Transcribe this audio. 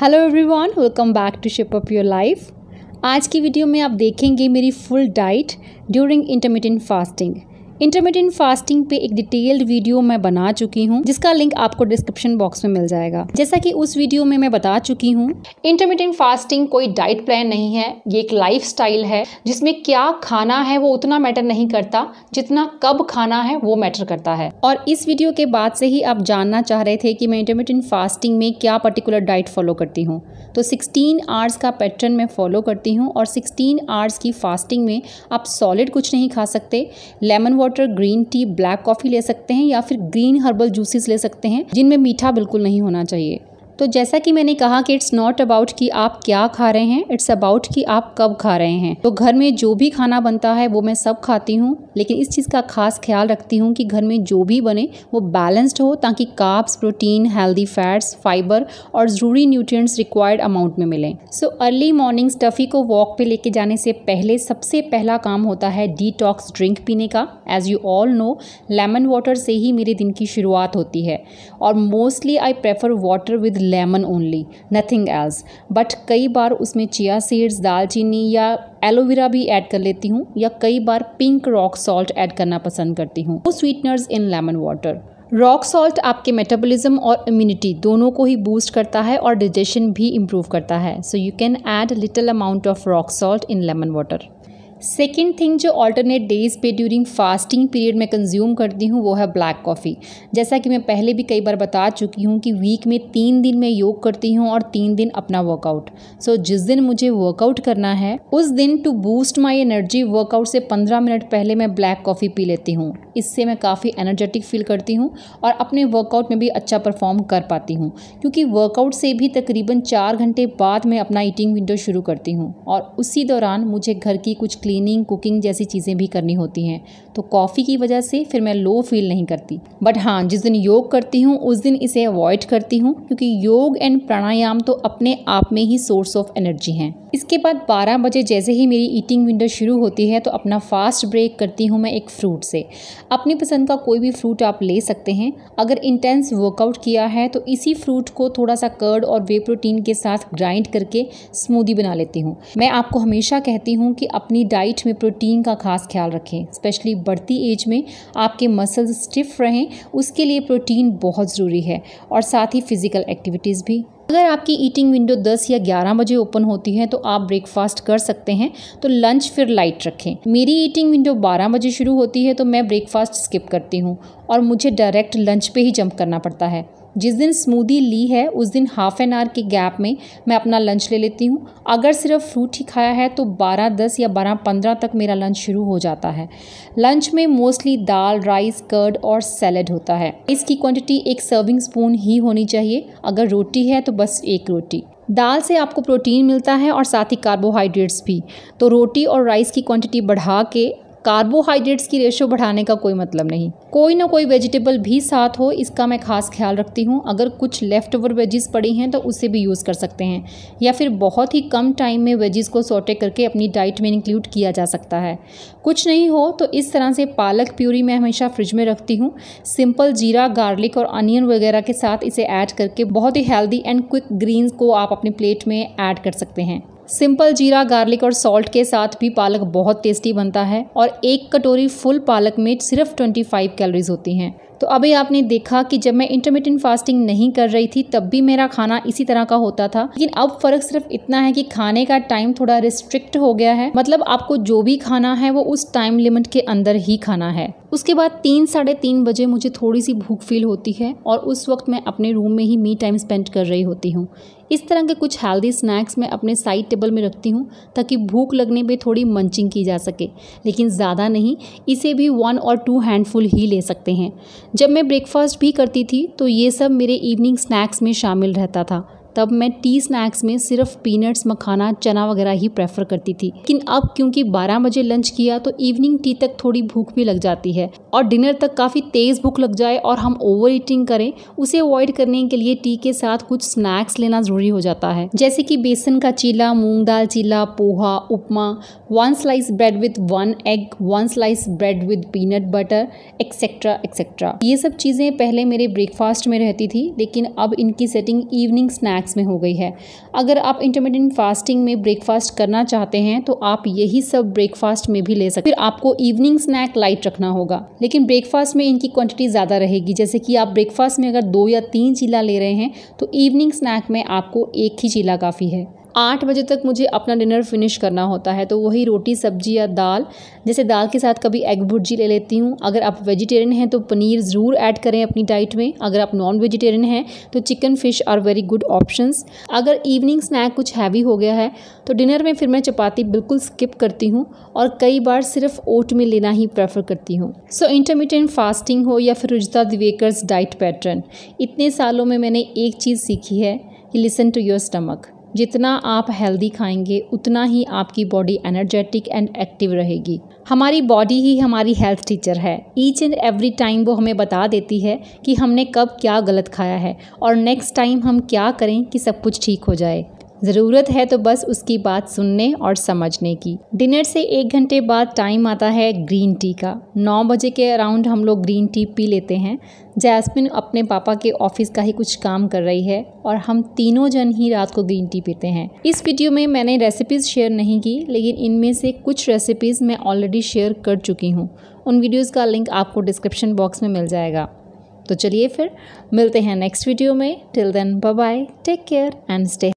hello everyone welcome back to shape up your life आज की video में आप देखेंगे मेरी full diet during intermediate fasting intermediate fasting पे एक डिटेल्ड वीडियो मैं बना चुकी हूँ जिसका लिंक आपको डिस्क्रिप्शन बॉक्स में मिल जाएगा जैसा कि उस वीडियो में मैं बता चुकी हूँ इंटरमीडिएट फास्टिंग कोई डाइट प्लान नहीं है ये एक लाइफ है जिसमें क्या खाना है वो उतना मैटर नहीं करता जितना कब खाना है वो मैटर करता है और इस वीडियो के बाद से ही आप जानना चाह रहे थे कि मैं इंटरमीडिएट फास्टिंग में क्या पर्टिकुलर डाइट फॉलो करती हूँ तो सिक्सटीन आवर्स का पैटर्न मैं फॉलो करती हूँ और सिक्सटीन आवर्स की फास्टिंग में आप सॉलिड कुछ नहीं खा सकते lemon water green tea black coffee ले सकते हैं या फिर ग्रीन हर्बल जूसेस ले सकते हैं जिनमें मीठा बिल्कुल नहीं होना चाहिए तो जैसा कि मैंने कहा कि इट्स नॉट अबाउट कि आप क्या खा रहे हैं इट्स अबाउट कि आप कब खा रहे हैं तो घर में जो भी खाना बनता है वो मैं सब खाती हूँ लेकिन इस चीज़ का खास ख्याल रखती हूँ कि घर में जो भी बने वो बैलेंस्ड हो ताकि काप्स प्रोटीन हेल्दी फैट्स फाइबर और ज़रूरी न्यूट्रिएंट्स रिक्वायर्ड अमाउंट में मिलें सो अर्ली मॉर्निंग स्टफ़ी को वॉक पर लेके जाने से पहले सबसे पहला काम होता है डी ड्रिंक पीने का as you all know lemon water से ही मेरे दिन की शुरुआत होती है और mostly I prefer water with lemon only nothing else but कई बार उसमें चिया सीड्स दालचीनी या एलोवेरा भी ऐड कर लेती हूँ या कई बार पिंक रॉक सॉल्ट ऐड करना पसंद करती हूँ वो sweeteners in lemon water rock salt आपके मेटाबॉलिज्म और इम्यूनिटी दोनों को ही बूस्ट करता है और डाइजेशन भी इम्प्रूव करता है so you can add little amount of rock salt in lemon water second thing जो ऑल्टरनेट डेज पे ड्यूरिंग फास्टिंग पीरियड में कंज्यूम करती हूँ वो है ब्लैक कॉफ़ी जैसा कि मैं पहले भी कई बार बता चुकी हूँ कि वीक में तीन दिन मैं योग करती हूँ और तीन दिन अपना वर्कआउट सो so, जिस दिन मुझे वर्कआउट करना है उस दिन to boost my energy workout से पंद्रह मिनट पहले मैं ब्लैक कॉफ़ी पी लेती हूँ इससे मैं काफ़ी एनर्जेटिक फील करती हूँ और अपने वर्कआउट में भी अच्छा परफॉर्म कर पाती हूँ क्योंकि वर्कआउट से भी तकरीबन चार घंटे बाद मैं अपना ईटिंग विंडो शुरू करती हूँ और उसी दौरान मुझे घर की कुछ क्लीन क्लीनिंग कुकिंग जैसी चीज़ें भी करनी होती हैं तो कॉफ़ी की वजह से फिर मैं लो फील नहीं करती बट हाँ जिस दिन योग करती हूँ उस दिन इसे अवॉइड करती हूँ क्योंकि योग एंड प्राणायाम तो अपने आप में ही सोर्स ऑफ एनर्जी हैं इसके बाद 12 बजे जैसे ही मेरी ईटिंग विंडो शुरू होती है तो अपना फास्ट ब्रेक करती हूँ मैं एक फ्रूट से अपनी पसंद का कोई भी फ्रूट आप ले सकते हैं अगर इंटेंस वर्कआउट किया है तो इसी फ्रूट को थोड़ा सा कर्ड और वे प्रोटीन के साथ ग्राइंड करके स्मूदी बना लेती हूँ मैं आपको हमेशा कहती हूँ कि अपनी डाइट में प्रोटीन का खास ख्याल रखें स्पेशली बढ़ती एज में आपके मसल्स स्टिफ रहें उसके लिए प्रोटीन बहुत ज़रूरी है और साथ ही फिज़िकल एक्टिविटीज़ भी अगर आपकी ईटिंग विंडो 10 या 11 बजे ओपन होती है तो आप ब्रेकफास्ट कर सकते हैं तो लंच फिर लाइट रखें मेरी ईटिंग विंडो 12 बजे शुरू होती है तो मैं ब्रेकफास्ट स्किप करती हूँ और मुझे डायरेक्ट लंच पे ही जंप करना पड़ता है जिस दिन स्मूदी ली है उस दिन हाफ एन आवर के गैप में मैं अपना लंच ले लेती हूँ अगर सिर्फ फ्रूट ही खाया है तो बारह दस या बारह पंद्रह तक मेरा लंच शुरू हो जाता है लंच में मोस्टली दाल राइस कर्ड और सैलड होता है इसकी क्वांटिटी एक सर्विंग स्पून ही होनी चाहिए अगर रोटी है तो बस एक रोटी दाल से आपको प्रोटीन मिलता है और साथ ही कार्बोहाइड्रेट्स भी तो रोटी और राइस की क्वांटिटी बढ़ा के कार्बोहाइड्रेट्स की रेशो बढ़ाने का कोई मतलब नहीं कोई ना कोई वेजिटेबल भी साथ हो इसका मैं खास ख्याल रखती हूँ अगर कुछ लेफ्ट ओवर वेजेस पड़ी हैं तो उसे भी यूज़ कर सकते हैं या फिर बहुत ही कम टाइम में वेजेस को सोटे करके अपनी डाइट में इंक्लूड किया जा सकता है कुछ नहीं हो तो इस तरह से पालक प्यूरी मैं हमेशा फ्रिज में रखती हूँ सिंपल जीरा गार्लिक और अनियन वगैरह के साथ इसे ऐड करके बहुत ही हेल्दी एंड क्विक ग्रीन्स को आप अपनी प्लेट में ऐड कर सकते हैं सिंपल जीरा गार्लिक और सॉल्ट के साथ भी पालक बहुत टेस्टी बनता है और एक कटोरी फुल पालक में सिर्फ 25 कैलोरीज होती हैं तो अभी आपने देखा कि जब मैं इंटरमीडियंट फास्टिंग नहीं कर रही थी तब भी मेरा खाना इसी तरह का होता था लेकिन अब फ़र्क सिर्फ इतना है कि खाने का टाइम थोड़ा रिस्ट्रिक्ट हो गया है मतलब आपको जो भी खाना है वो उस टाइम लिमिट के अंदर ही खाना है उसके बाद तीन साढ़े तीन बजे मुझे थोड़ी सी भूख फील होती है और उस वक्त मैं अपने रूम में ही मी टाइम स्पेंड कर रही होती हूँ इस तरह के कुछ हेल्दी स्नैक्स मैं अपने साइड टेबल में रखती हूँ ताकि भूख लगने पर थोड़ी मंचिंग की जा सके लेकिन ज़्यादा नहीं इसे भी वन और टू हैंडफुल ही ले सकते हैं जब मैं ब्रेकफ़ास्ट भी करती थी तो ये सब मेरे इवनिंग स्नैक्स में शामिल रहता था तब मैं टी स्नैक्स में सिर्फ पीनट्स मखाना चना वगैरह ही प्रेफर करती थी लेकिन अब क्योंकि 12 बजे लंच किया तो इवनिंग टी तक थोड़ी भूख भी लग जाती है और डिनर तक काफ़ी तेज़ भूख लग जाए और हम ओवर ईटिंग करें उसे अवॉइड करने के लिए टी के साथ कुछ स्नैक्स लेना ज़रूरी हो जाता है जैसे कि बेसन का चीला मूंग दाल chilla poha upma one slice bread with one egg one slice bread with peanut butter etcetera etcetera ये सब चीज़ें पहले मेरे ब्रेकफास्ट में रहती थी लेकिन अब इनकी सेटिंग इवनिंग स्नैक्स स्नैक्स में हो गई है अगर आप इंटरमीडियंट फास्टिंग में ब्रेकफास्ट करना चाहते हैं तो आप यही सब ब्रेकफास्ट में भी ले सकते फिर आपको इवनिंग स्नैक लाइट रखना होगा लेकिन ब्रेकफास्ट में इनकी क्वांटिटी ज़्यादा रहेगी जैसे कि आप ब्रेकफास्ट में अगर दो या तीन चीला ले रहे हैं तो इवनिंग स्नैक में आपको एक ही चीला काफ़ी है आठ बजे तक मुझे अपना डिनर फिनिश करना होता है तो वही रोटी सब्जी या दाल जैसे दाल के साथ कभी एग भुर्जी ले लेती हूँ अगर आप वेजिटेरियन हैं तो पनीर ज़रूर ऐड करें अपनी डाइट में अगर आप नॉन वेजिटेरियन हैं तो chicken fish are very good options अगर इवनिंग स्नैक कुछ हैवी हो गया है तो डिनर में फिर मैं चपाती बिल्कुल स्किप करती हूँ और कई बार सिर्फ ओट में लेना ही प्रेफर करती हूँ सो इंटरमीडियन फास्टिंग हो या फिर रुजता दिवेकर्स डाइट पैटर्न इतने सालों में मैंने एक चीज़ सीखी है कि लिसन टू योर स्टमक जितना आप हेल्दी खाएंगे उतना ही आपकी बॉडी एनर्जेटिक एंड एक्टिव रहेगी हमारी बॉडी ही हमारी हेल्थ टीचर है ईच एंड एवरी टाइम वो हमें बता देती है कि हमने कब क्या गलत खाया है और नेक्स्ट टाइम हम क्या करें कि सब कुछ ठीक हो जाए ज़रूरत है तो बस उसकी बात सुनने और समझने की डिनर से एक घंटे बाद टाइम आता है ग्रीन टी का नौ बजे के अराउंड हम लोग ग्रीन टी पी लेते हैं जैस्मिन अपने पापा के ऑफिस का ही कुछ काम कर रही है और हम तीनों जन ही रात को ग्रीन टी पीते हैं इस वीडियो में मैंने रेसिपीज़ शेयर नहीं की लेकिन इनमें से कुछ रेसिपीज़ मैं ऑलरेडी शेयर कर चुकी हूँ उन वीडियोज़ का लिंक आपको डिस्क्रिप्शन बॉक्स में मिल जाएगा तो चलिए फिर मिलते हैं नेक्स्ट वीडियो में till then bye take care and stay